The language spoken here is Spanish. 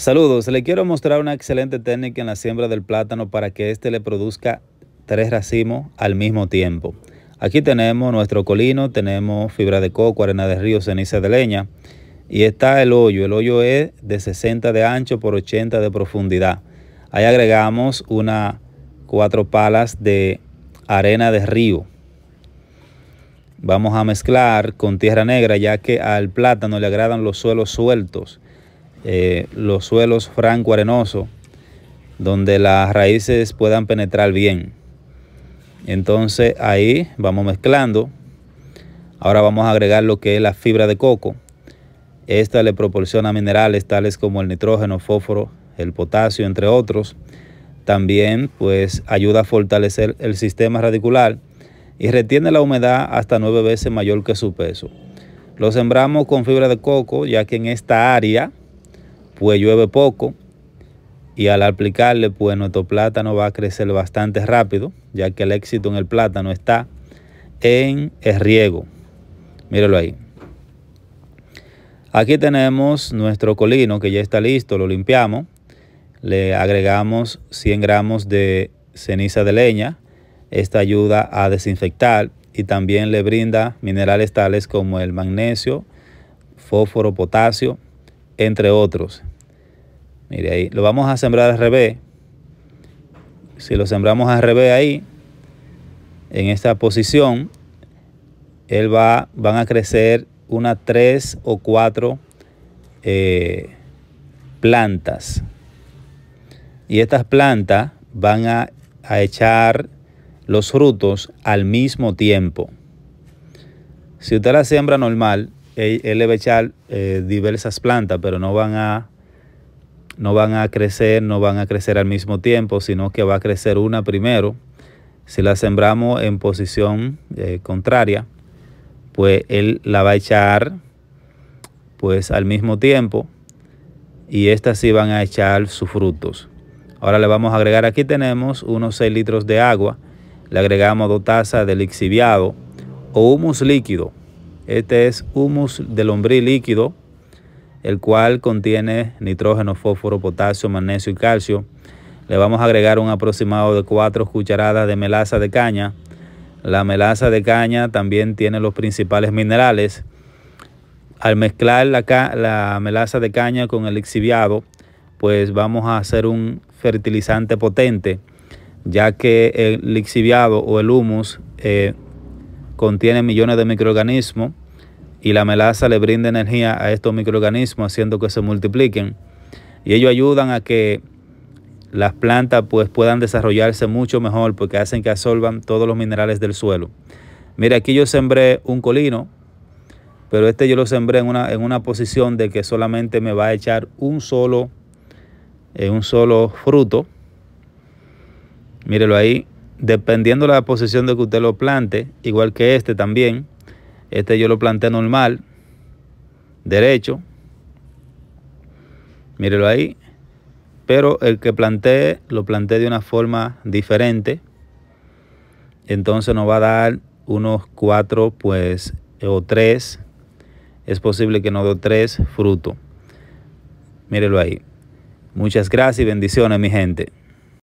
Saludos, le quiero mostrar una excelente técnica en la siembra del plátano para que éste le produzca tres racimos al mismo tiempo. Aquí tenemos nuestro colino, tenemos fibra de coco, arena de río, ceniza de leña y está el hoyo. El hoyo es de 60 de ancho por 80 de profundidad. Ahí agregamos unas cuatro palas de arena de río. Vamos a mezclar con tierra negra ya que al plátano le agradan los suelos sueltos eh, los suelos franco arenoso... donde las raíces puedan penetrar bien. Entonces ahí vamos mezclando. Ahora vamos a agregar lo que es la fibra de coco. Esta le proporciona minerales tales como el nitrógeno, fósforo, el potasio, entre otros. También pues ayuda a fortalecer el sistema radicular y retiene la humedad hasta nueve veces mayor que su peso. Lo sembramos con fibra de coco ya que en esta área pues llueve poco y al aplicarle pues nuestro plátano va a crecer bastante rápido, ya que el éxito en el plátano está en el riego. Míralo ahí. Aquí tenemos nuestro colino que ya está listo, lo limpiamos. Le agregamos 100 gramos de ceniza de leña. Esta ayuda a desinfectar y también le brinda minerales tales como el magnesio, fósforo, potasio, entre otros. Mire ahí, lo vamos a sembrar al revés. Si lo sembramos al revés ahí, en esta posición, él va, van a crecer unas tres o cuatro eh, plantas. Y estas plantas van a, echar los frutos al mismo tiempo. Si usted la siembra normal, él, le va a echar eh, diversas plantas, pero no van a no van a crecer, no van a crecer al mismo tiempo, sino que va a crecer una primero. Si la sembramos en posición eh, contraria, pues él la va a echar pues al mismo tiempo y estas sí van a echar sus frutos. Ahora le vamos a agregar, aquí tenemos unos 6 litros de agua, le agregamos dos tazas de lixiviado o humus líquido. Este es humus de lombriz líquido el cual contiene nitrógeno, fósforo, potasio, magnesio y calcio. Le vamos a agregar un aproximado de 4 cucharadas de melaza de caña. La melaza de caña también tiene los principales minerales. Al mezclar la, melaza de caña con el lixiviado, pues vamos a hacer un fertilizante potente, ya que el lixiviado o el humus eh, contiene millones de microorganismos y la melaza le brinda energía a estos microorganismos haciendo que se multipliquen y ellos ayudan a que las plantas pues puedan desarrollarse mucho mejor porque hacen que absorban todos los minerales del suelo. Mira, aquí yo sembré un colino, pero este yo lo sembré en una, en una posición de que solamente me va a echar un solo, eh, un solo fruto. Mírelo ahí. Dependiendo de la posición de que usted lo plante, igual que este también, este yo lo planté normal, derecho. Mírelo ahí. Pero el que planté, lo planteé de una forma diferente. Entonces nos va a dar unos cuatro, pues, o tres. Es posible que nos dé tres frutos. Mírelo ahí. Muchas gracias y bendiciones, mi gente.